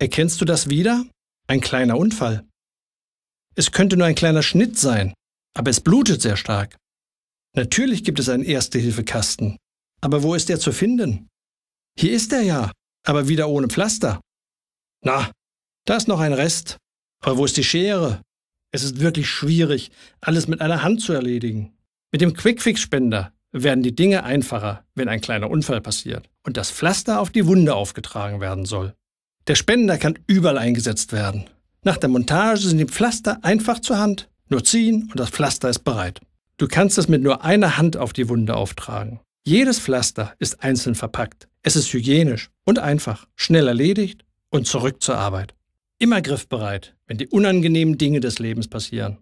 Erkennst du das wieder? Ein kleiner Unfall. Es könnte nur ein kleiner Schnitt sein, aber es blutet sehr stark. Natürlich gibt es einen Erste-Hilfe-Kasten. Aber wo ist er zu finden? Hier ist er ja, aber wieder ohne Pflaster. Na, da ist noch ein Rest. Aber wo ist die Schere? Es ist wirklich schwierig, alles mit einer Hand zu erledigen. Mit dem quick fix spender werden die Dinge einfacher, wenn ein kleiner Unfall passiert und das Pflaster auf die Wunde aufgetragen werden soll. Der Spender kann überall eingesetzt werden. Nach der Montage sind die Pflaster einfach zur Hand. Nur ziehen und das Pflaster ist bereit. Du kannst es mit nur einer Hand auf die Wunde auftragen. Jedes Pflaster ist einzeln verpackt. Es ist hygienisch und einfach, schnell erledigt und zurück zur Arbeit. Immer griffbereit, wenn die unangenehmen Dinge des Lebens passieren.